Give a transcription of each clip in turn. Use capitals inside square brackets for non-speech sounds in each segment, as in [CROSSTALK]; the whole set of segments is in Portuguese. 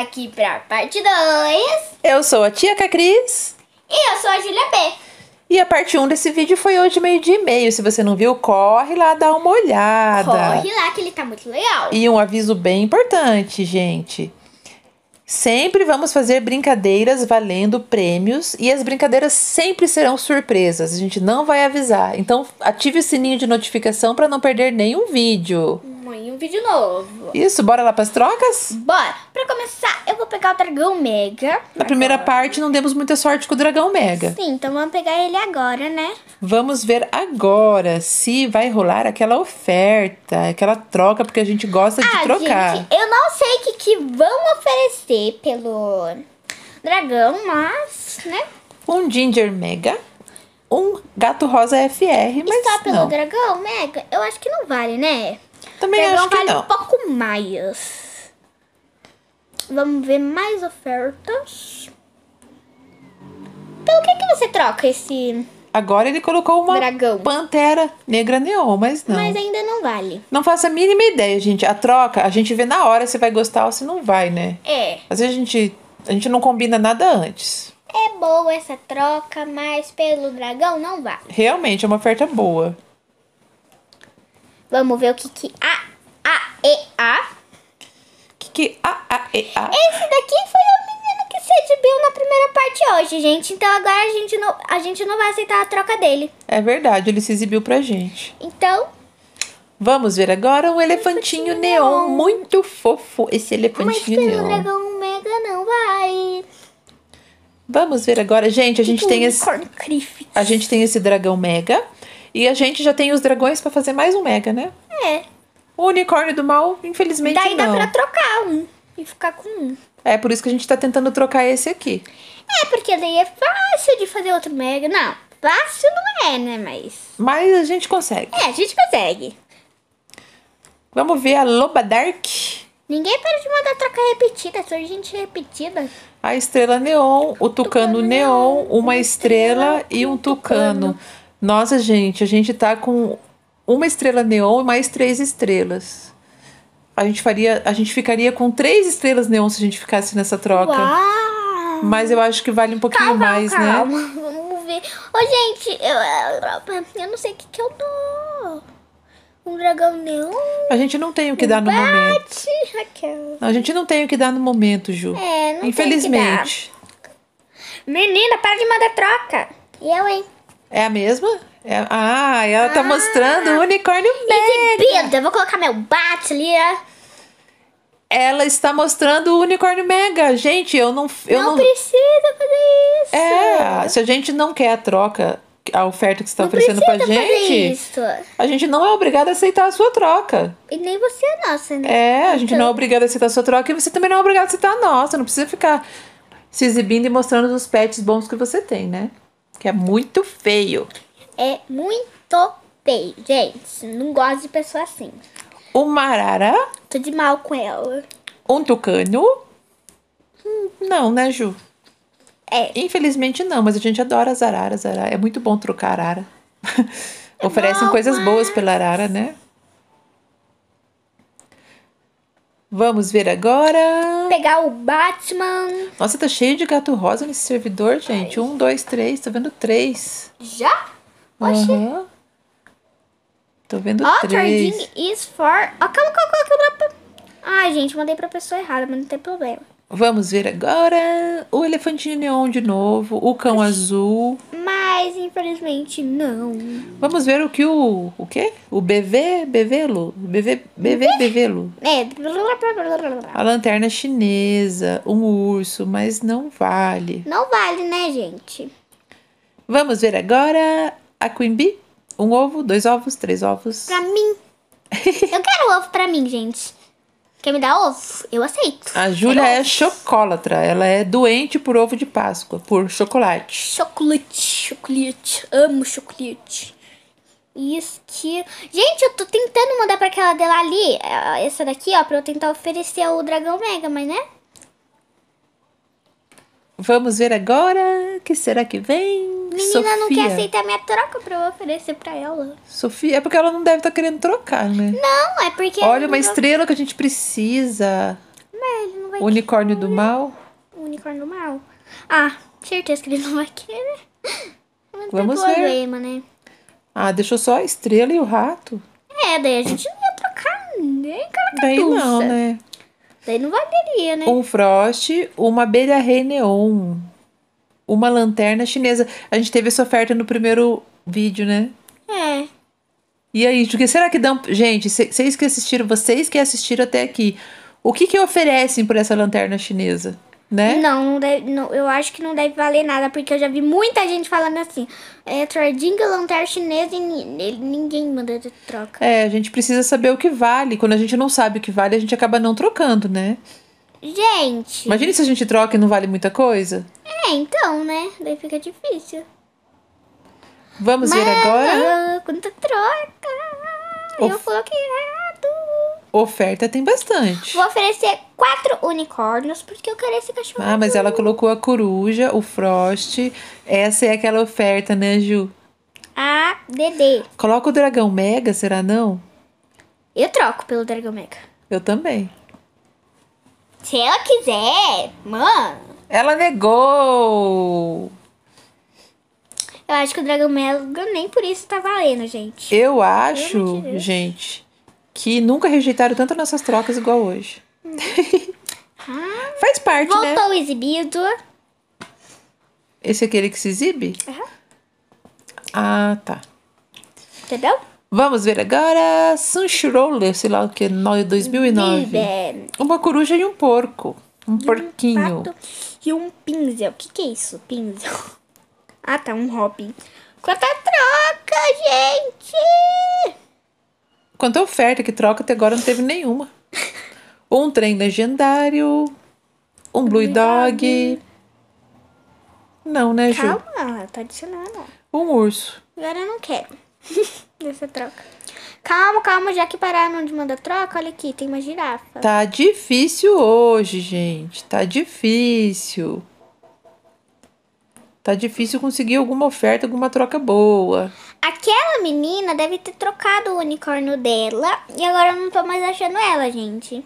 aqui para a parte 2. Eu sou a tia Cacris. E eu sou a Julia B. E a parte 1 um desse vídeo foi hoje meio-dia e meio. Se você não viu, corre lá dar uma olhada. Corre lá que ele tá muito legal. E um aviso bem importante, gente. Sempre vamos fazer brincadeiras valendo prêmios e as brincadeiras sempre serão surpresas. A gente não vai avisar. Então ative o sininho de notificação para não perder nenhum vídeo mãe, um vídeo novo. Isso, bora lá pras trocas? Bora! Pra começar, eu vou pegar o dragão mega. Na primeira agora. parte, não demos muita sorte com o dragão mega. Sim, então vamos pegar ele agora, né? Vamos ver agora se vai rolar aquela oferta, aquela troca, porque a gente gosta ah, de trocar. Gente, eu não sei o que, que vão oferecer pelo dragão, mas, né? Um Ginger Mega um gato rosa FR, mas. E só pelo não. dragão, Mega? Eu acho que não vale, né? Também Perdão, acho que vale não. um pouco mais. Vamos ver mais ofertas. Pelo que, que você troca esse Agora ele colocou uma Dragão. pantera negra neon, mas não. Mas ainda não vale. Não faço a mínima ideia, gente. A troca, a gente vê na hora se vai gostar ou se não vai, né? É. Às vezes a gente, a gente não combina nada antes. É boa essa troca, mas pelo dragão não vale. Realmente é uma oferta boa. Vamos ver o que que. E A. Que que A A E A? Esse daqui foi o menino que se exibiu na primeira parte hoje, gente. Então agora a gente não, a gente não vai aceitar a troca dele. É verdade, ele se exibiu pra gente. Então, Vamos ver agora um elefantinho, elefantinho neon. neon. Muito fofo esse elefantinho mas neon. Mas dragão mega não vai. Vamos ver agora, gente. A gente que tipo tem esse. A gente tem esse dragão mega. E a gente já tem os dragões para fazer mais um mega, né? É. O unicórnio do mal, infelizmente, Daí não. Daí dá pra trocar um e ficar com um. É por isso que a gente tá tentando trocar esse aqui. É, porque daí é fácil de fazer outro mega. Não, fácil não é, né? Mas. Mas a gente consegue. É, a gente consegue. Vamos ver a Loba Dark. Ninguém para de mandar troca repetida, só gente repetida. A estrela neon, o tucano, tucano neon, uma estrela, estrela e um tucano. tucano. Nossa, gente, a gente tá com uma estrela neon e mais três estrelas. A gente faria, a gente ficaria com três estrelas neon se a gente ficasse nessa troca. Uau. Mas eu acho que vale um pouquinho calma, mais, né? calma. né? [LAUGHS] Vamos ver. Ô, gente, eu, eu, não sei o que, que eu dou. Um dragão neon. A gente não tem o que um dar no bate, momento. Raquel. A gente não tem o que dar no momento, Ju. É, não Infelizmente. Tem que dar. Menina, para de mandar troca. E eu, hein? É a mesma? É, ah, ela tá ah, tá mostrando o unicórnio mega. Exibido. Eu vou colocar meu bate ali. Ela está mostrando o unicórnio mega. Gente, eu não. Eu não, não precisa fazer isso. É, se a gente não quer a troca a oferta que você está oferecendo pra gente, a gente não é obrigado a aceitar a sua troca. E nem você é nossa, né? É, a gente não é então. obrigado a aceitar a sua troca e você também não é obrigado a aceitar a nossa. Não precisa ficar se exibindo e mostrando os pets bons que você tem, né? Que é muito feio é muito feio, gente. Não gosto de pessoa assim. Uma arara. Tô de mal com ela. Um tucano. Hum, não, né, Ju? É. Infelizmente não, mas a gente adora as araras. Arara. É muito bom trocar arara. [LAUGHS] É Oferecem bom, coisas mas... boas pela arara, né? Vamos ver agora. Pegar o Batman. Nossa, tá cheio de gato rosa nesse servidor, gente. Ai. Um, dois, três. Tá vendo três. Já? Oxi. Uhum. Tô vendo oh, três. Charging is for... Oh, calma, calma, calma, calma. Ai, gente, mandei pra pessoa errada, mas não tem problema. Vamos ver agora o elefantinho neon de novo, o cão Oxi. azul. Mas, infelizmente, não. Vamos ver o que o... O quê? O BV... Bevelo? BV... BV Bevelo. É. A lanterna chinesa, um urso, mas não vale. Não vale, né, gente? Vamos ver agora a Queen Bee. Um ovo, dois ovos, três ovos. Pra mim. eu quero ovo pra mim, gente. Quer me dar ovo? Eu aceito. A Júlia é chocólatra. Ela é doente por ovo de Páscoa, por chocolate. Chocolate, chocolate. Amo chocolate. Isso que. Gente, eu tô tentando mandar pra aquela dela ali, eh, essa daqui, ó, pra eu tentar oferecer o Dragão Mega, mas né? Vamos ver agora. que será que vem? Menina Sofia. não quer aceitar minha troca pra eu oferecer pra ela. Sofia, é porque ela não deve estar tá querendo trocar, né? Não, é porque. Olha, uma estrela que a gente precisa. Mas ele não vai Unicórnio querer. do mal? Unicórnio do mal? Ah, certeza que ele não vai querer. Vamos ver. Problema, né? Ah, deixou só a estrela e o rato. É, daí a gente não ia trocar nem caracatus. Daí não, né? Daí não valeria, né? Um Frost, uma abelha rei neon, uma lanterna chinesa. A gente teve essa oferta no primeiro vídeo, né? É. E aí, o que será que dão. Gente, vocês que assistiram, vocês que assistiram até aqui, o que que oferecem por essa lanterna chinesa? né? Não, não, deve, não, eu acho que não deve valer nada, porque eu já vi muita gente falando assim, é tradinga, lanterna chinesa e ninguém manda troca. É, a gente precisa saber o que vale. Quando a gente não sabe o que vale, a gente acaba não trocando, né? Gente... Imagina se a gente troca e não vale muita coisa. É, então, né? Daí fica difícil. Vamos ver agora? Quanta troca! Of... Eu vou Oferta tem bastante. Vou oferecer quatro unicórnios, porque eu quero esse cachorro. Ah, mas ela colocou a coruja, o Frost. Essa é aquela oferta, né, Ju? Ah, Dedê. Coloca o dragão mega, será não? Eu troco pelo dragão mega. Eu também. Se ela quiser, mano. Ela negou! Eu acho que o dragão mega nem por isso tá valendo, gente. Eu acho, gente, que nunca rejeitaram tanto nossas trocas igual hoje. Hum? Faz parte, voltou né? Voltou exibido. Esse é aquele que se exibe? Uhum. Ah, tá. Entendeu? Vamos ver agora Sunshroller, sei lá o que, 2009. Vive. Uma coruja e um porco. Um e porquinho. Um e um pinzel. O que, que é isso? Pinzel. [LAUGHS] Ah, tá, um Robin. Quanta troca, gente! Quanta oferta que troca até agora não teve nenhuma. Um trem legendário. Um Blue, Blue Dog. Dog. Não, né, Ju? Calma, tá adicionando. Um urso. Agora eu não quero. [LAUGHS] Dessa troca. Calma, calma, já que pararam de mandar troca, olha aqui, tem uma girafa. Tá difícil hoje, gente. Tá difícil. Tá difícil conseguir alguma oferta, alguma troca boa. Aquela menina deve ter trocado o unicórnio dela e agora eu não tô mais achando ela, gente.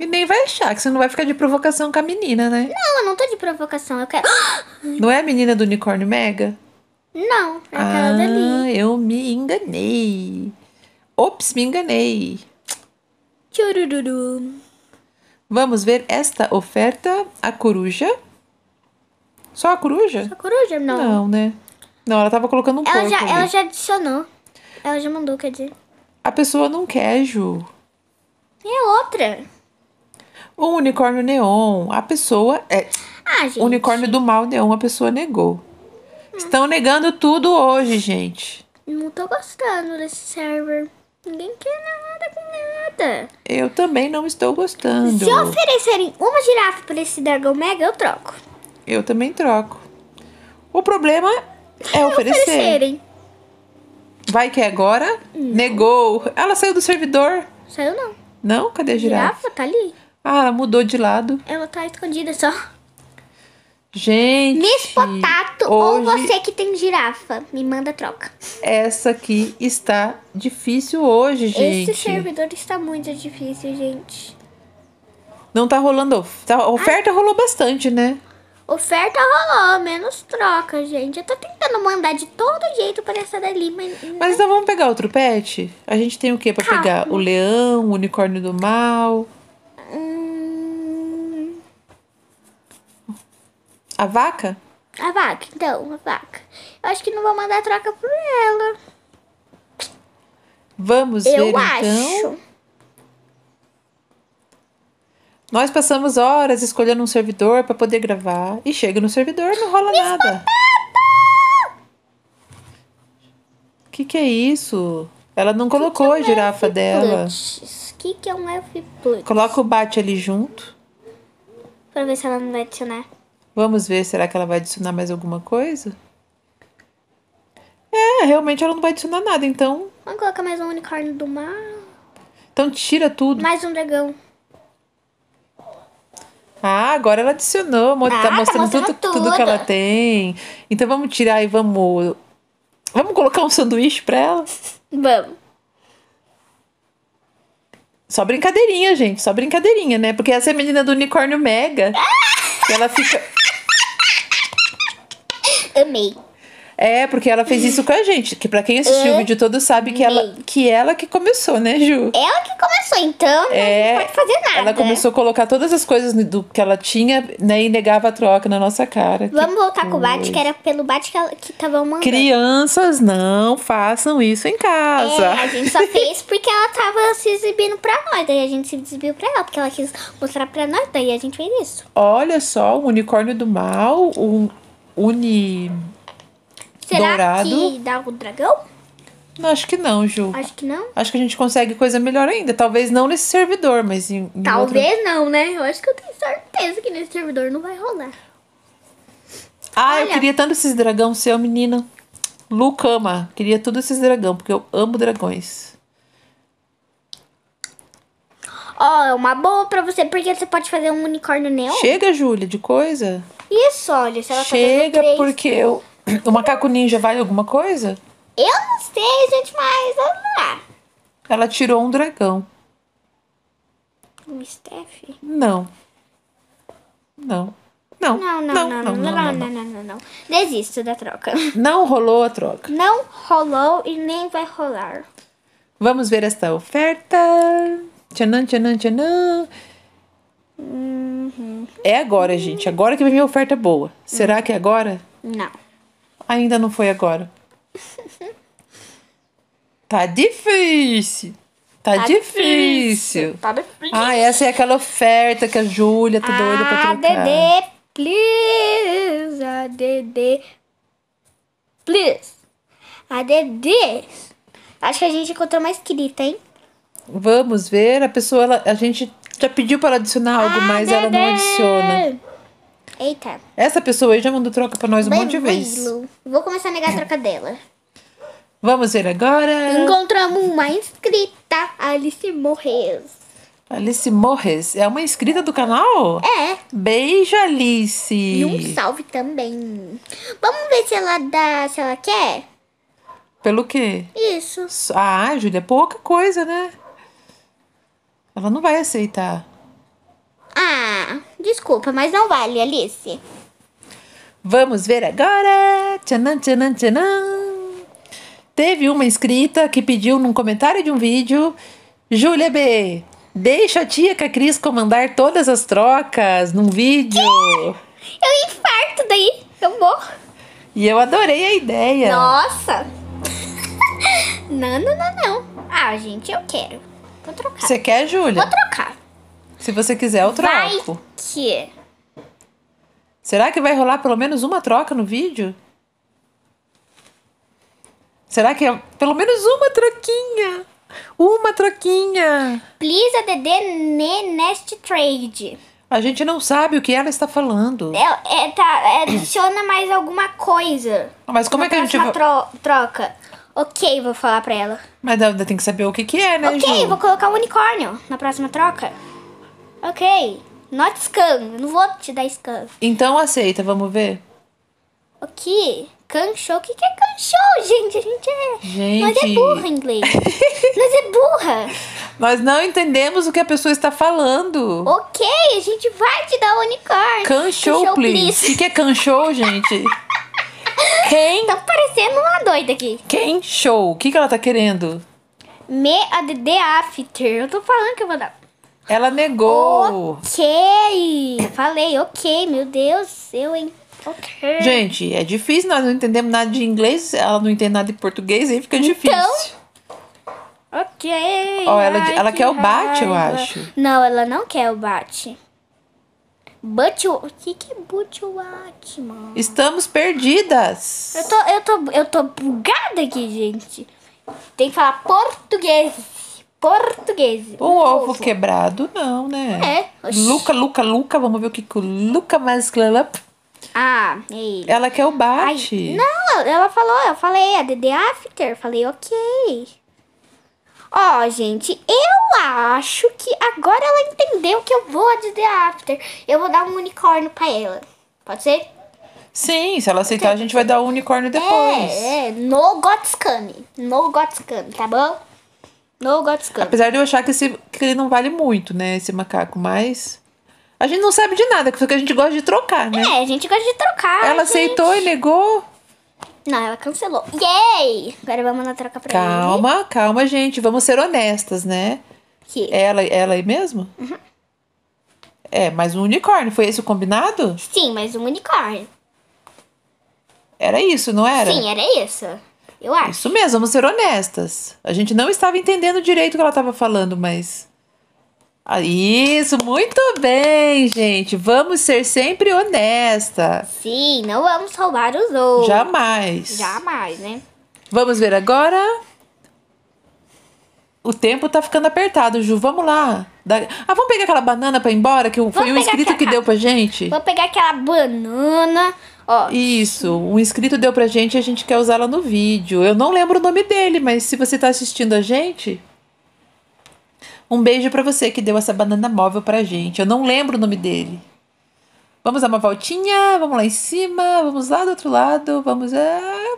E nem vai achar, que você não vai ficar de provocação com a menina, né? Não, eu não tô de provocação, eu quero. [GASPS] Não é a menina do unicórnio mega? Não, é aquela ah, dali. Eu me enganei. Ops, me enganei. Tchurururu. Vamos ver esta oferta. A coruja. Só a coruja? Só a coruja, não. Não, né? Não, ela tava colocando um ela Já, ela já adicionou. Ela já mandou, quer dizer. A pessoa não quer, Ju. E outra? O unicórnio neon, a pessoa. É, ah, gente. Unicórnio do mal neon, a pessoa negou. Hum. Estão negando tudo hoje, gente. Não tô gostando desse server. Ninguém quer nada com nada. Eu também não estou gostando. Se oferecerem uma girafa pra esse dragão mega, eu troco. Eu também troco. O problema é, oferecer. oferecerem. Vai que é agora? Não. Negou. Ela saiu do servidor. Saiu não. Não? Cadê a girafa? Girafa tá ali. Ah, ela mudou de lado. Ela tá escondida só. Gente. Miss Potato ou você que tem girafa, me manda troca. Essa aqui está difícil hoje, gente. Esse servidor está muito difícil, gente. Não tá rolando. Tá, a oferta rolou bastante, né? Oferta rolou, menos troca, gente. Eu tô tentando mandar de todo jeito pra essa dali, mas. Né? Mas então vamos pegar outro pet? A gente tem o que pra pegar? O leão, o unicórnio do mal. Hum... A vaca? A vaca, então, a vaca. Eu acho que não vou mandar troca por ela. Vamos Eu ver acho. então. Nós passamos horas escolhendo um servidor para poder gravar e chega no servidor não rola Miss nada. O que, que é isso? Ela não colocou que que é um a girafa dela. O que, que é um F plus? Coloca o bate ali junto. Pra ver se ela não vai adicionar. Vamos ver, será que ela vai adicionar mais alguma coisa? É, realmente ela não vai adicionar nada, então. Vamos colocar mais um unicórnio do mar. Então tira tudo. Mais um dragão. Ah, agora ela adicionou, tá ah, tá, mostrando, tá mostrando tudo, tudo, tudo que ela tem. Então vamos tirar e vamos. Vamos colocar um sanduíche pra ela? Vamos. Só brincadeirinha, gente. Só brincadeirinha, né? Porque essa é a menina do unicórnio mega. Ah! ela fica. Amei. É, porque ela fez isso com a gente. Que para quem assistiu o é. vídeo todo sabe que ela, uhum. que ela que começou, né, Ju? Ela que começou, então é, não pode fazer nada. Ela começou a colocar todas as coisas do que ela tinha, né, e negava a troca na nossa cara. Vamos que voltar coisa. com o bate, que era pelo bate que, ela, que tava mandando. Crianças, não façam isso em casa. É, a gente só fez porque ela tava se exibindo pra nós, daí a gente se exibiu pra ela, porque ela quis mostrar pra nós, daí a gente fez isso. Olha só, o unicórnio do mal, o uni Será dourado. que dá o dragão? Não, acho que não, Ju. Acho que não. Acho que a gente consegue coisa melhor ainda. Talvez não nesse servidor, mas em. em Talvez outro... não, né? Eu acho que eu tenho certeza que nesse servidor não vai rolar. Ah, Olha. eu queria tanto esses dragão ser a menina. Lucama. Queria todos esses dragão, porque eu amo dragões. Ó, oh, é uma boa pra você, porque você pode fazer um unicórnio neon. Chega, Júlia, de coisa. Isso, olha, se ela Chega, porque eu o macaco ninja vale alguma coisa? Eu não sei, gente, mas vamos lá. Ela tirou um dragão. Um Steph? Não. Não. Não. Não, não, não, não, não, não, não, não, não. Desisto da troca. [LAUGHS] Não rolou a troca. Não rolou e nem vai rolar. Vamos ver esta oferta. Tchanan, tchanan, tchanan. Uhum. É agora, gente. Agora que vem vir oferta boa. Será uhum. que é agora? Não ainda não foi agora. [LAUGHS] tá difícil. Tá, tá difícil. Tá difícil. Ah, essa é aquela oferta que a Júlia tá ah, doida pra ah, trocar. Dedê, please. A Dedê, please. A Dedê. Acho que a gente encontrou uma escrita, hein? Vamos ver. A pessoa, ela, a gente já pediu para adicionar algo, ah, mas Dedê. ela não adiciona. Eita. Essa pessoa aí já mandou troca pra nós um Bem, monte de vezes. Vou começar a negar a troca dela. Vamos ver agora. Encontramos uma inscrita, Alice Morres. Alice Morres é uma inscrita do canal? É. Beijo, Alice. E um salve também. Vamos ver se ela dá, se ela quer. Pelo quê? Isso. Ah, Júlia, é pouca coisa, né? Ela não vai aceitar. Ah desculpa, mas não vale, Alice. Vamos ver agora. Tchanan, tchanan, tchanan. Teve uma inscrita que pediu num comentário de um vídeo: Júlia B, deixa a tia que a Cris comandar todas as trocas num vídeo. Que? Eu infarto daí, eu morro. E eu adorei a ideia. Nossa! [LAUGHS] não, não, não, não. Ah, gente, eu quero. Vou trocar. Você quer, Júlia? Vou trocar. Se você quiser, eu troco. Vai que... Será que vai rolar pelo menos uma troca no vídeo? Será que é pelo menos uma troquinha? Uma troquinha! Please, ADD, nest trade. A gente não sabe o que ela está falando. É, é tá, adiciona mais alguma coisa. Mas como é que a gente vai... Tro troca. Ok, vou falar pra ela. Mas ainda tem que saber o que, que é, né, Ok, Ju? vou colocar um unicórnio na próxima troca. Ok. Not scan. Eu não vou te dar scan. Então aceita, vamos ver. O que? O que, é canchou, gente? A gente é. Gente. Nós é burra em inglês. [LAUGHS] Nós é burra. Nós não entendemos o que a pessoa está falando. Ok, a gente vai te dar unicórnio. Canchou, please. please. O que, é canchou, gente? [LAUGHS] Quem? Tá parecendo uma doida aqui. Quem show? O que, que ela tá querendo? Me a the day after. Eu tô falando que eu vou dar. Ela negou. Ok. Falei, ok, meu Deus, eu, hein? Ok. Gente, é difícil, nós não entendemos nada de inglês, ela não entende nada de português, aí fica então, difícil. Ok. Oh, ela, ai, ela que quer raiva. o bate, eu acho. Não, ela não quer o bate. But o que que é but what, mano? Estamos perdidas. Eu tô, eu tô, eu tô bugada aqui, gente. Tem que falar português portugueses. O um ovo, ovo, quebrado, não, né? É. Oxi. Luca, Luca, Luca. Vamos ver o que, o Luca Masclalup. Ah, ele. Ela quer o bate. Ai, não, ela falou, eu falei, a é DD After. Falei, ok. Ó, oh, gente, eu acho que agora ela entendeu que eu vou a DD After. Eu vou dar um unicórnio pra ela. Pode ser? Sim, se ela aceitar, a gente vai dar o um unicórnio é, depois. É, é. No Gotscan. No Gotscan, tá bom? No God's Apesar de eu achar que, esse, que ele não vale muito, né? Esse macaco, mas. A gente não sabe de nada, porque a gente gosta de trocar, né? É, a gente gosta de trocar. Ela gente... aceitou e negou. Não, ela cancelou. Yay! Agora vamos na troca pra calma, Calma, calma, gente. Vamos ser honestas, né? Que? Ela, ela aí mesmo? Uhum. É, mas um unicórnio. Foi esse o combinado? Sim, mas um unicórnio. Era isso, não era? Sim, era isso eu acho. Isso mesmo, vamos ser honestas. A gente não estava entendendo direito o que ela estava falando, mas. Ah, isso, muito bem, gente. Vamos ser sempre honesta. Sim, não vamos roubar os outros. Jamais. Jamais, né? Vamos ver agora. O tempo tá ficando apertado, Ju. Vamos lá. Ah, vamos pegar aquela banana pra ir embora? Que foi o um inscrito aquela... que deu pra gente? Vou pegar aquela banana. Ó, Isso, um inscrito deu pra gente e a gente quer usá-la no vídeo. Eu não lembro o nome dele, mas se você tá assistindo a gente, um beijo para você que deu essa banana móvel pra gente. Eu não lembro o nome dele. Vamos dar uma voltinha, vamos lá em cima, vamos lá do outro lado, vamos. É,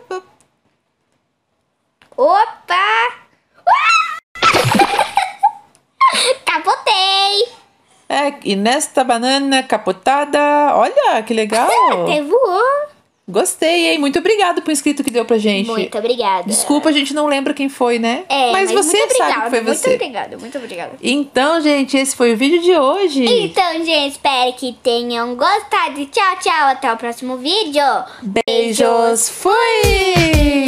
opa! E nesta banana capotada. Olha, que legal. Até voou. Gostei, hein? Muito obrigado pro inscrito que deu pra gente. Muito obrigada. Desculpa, a gente não lembra quem foi, né? É, mas, mas você muito sabe que foi você. Muito obrigada, muito obrigada. Então, gente, esse foi o vídeo de hoje. Então, gente, espero que tenham gostado. Tchau, tchau. Até o próximo vídeo. Beijos. Beijos. Fui!